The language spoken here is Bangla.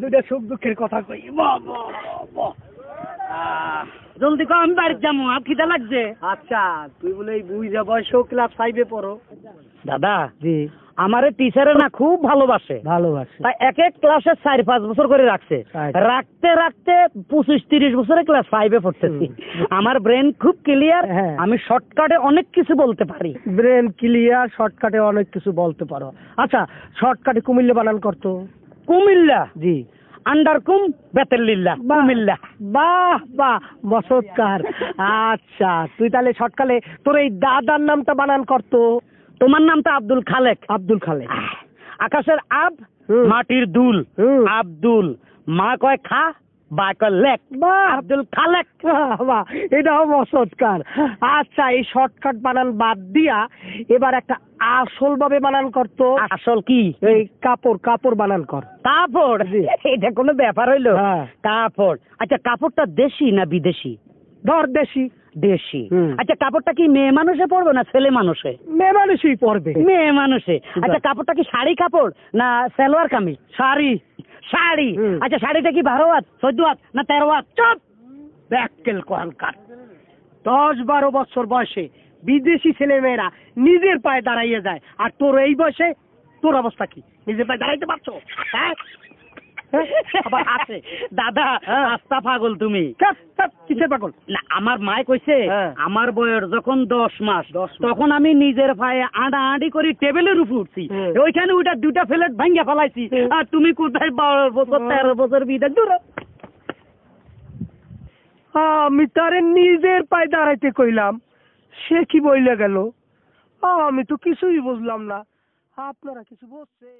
দুইটা সুখ দুঃখের কথা কই বাবা জলদি কম বাড়ি যাবো আর খিদা লাগছে আচ্ছা তুই বলে বুঝা বয়স ক্লাস ফাইভে পড়ো দাদা জি আমারে টিচারে না খুব ভালোবাসে ভালোবাসে তাই এক এক ক্লাসে চার পাঁচ বছর করে রাখছে রাখতে রাখতে পঁচিশ তিরিশ বছরে ক্লাস ফাইভে পড়তেছি আমার ব্রেন খুব ক্লিয়ার আমি শর্টকাটে অনেক কিছু বলতে পারি ব্রেন ক্লিয়ার শর্টকাটে অনেক কিছু বলতে পারো আচ্ছা শর্টকাটে কুমিল্লা বানান করতো কুমিল্লা জি আন্ডারকুম লিল্লা কুমিল্লা বাহ বাহ বসৎকার আচ্ছা তুই তাহলে শর্টকালে তোর এই দাদার নামটা বানান করতো তোমার নাম তো আব্দুল খালেক আব্দুল খালেক আকাশের আব মাটির দুল আব্দুল মা কয় খা বা কয় লেক আব্দুল খালেক এটাও আচ্ছা এই শর্টকাট বানান বাদ দিয়া এবার একটা আসল ভাবে বানান করতো আসল কি এই কাপড় কাপড় বানান কর কাপড় এটা কোনো ব্যাপার হইলো হ্যাঁ। কাপড় আচ্ছা কাপড়টা দেশি না বিদেশি ধর দেশি বেশি আচ্ছা কাপড়টা কি মেয়ে মানুষে পরবে না ছেলে মানুষে মেয়ে মানুষই পরবে মেয়ে মানুষে আচ্ছা কাপড়টা কি শাড়ি কাপড় না সালোয়ার কামিজ শাড়ি শাড়ি আচ্ছা শাড়িটা কি বারো হাত চোদ্দ হাত না তেরো হাত চপ ব্যাককেল কোহানকার দশ বারো বছর বয়সে বিদেশি ছেলে মেয়েরা নিজের পায়ে দাঁড়াইয়ে যায় আর তোর এই বয়সে তোর অবস্থা কি নিজের পায়ে দাঁড়াইতে পারছো হ্যাঁ আছে দাদা হ্যাঁ। পাগল তুমি কিসের পাগল না আমার মায় কইছে হ্যাঁ। আমার বয়স যখন দশ মাস তখন আমি নিজের ভাই আড়া আড়ি করে টেবিলের উপর উঠছি হ্যাঁ। ওইখানে ওইটা দুটা ফেলাইছি আর তুমি কোথায় বারো বছর তেরো বছর বিদা আমি তারে নিজের পায়ে দাঁড়াইতে কইলাম সে কি বইলে গেল আমি তো কিছুই বুঝলাম না আপনারা কিছু বুঝছেন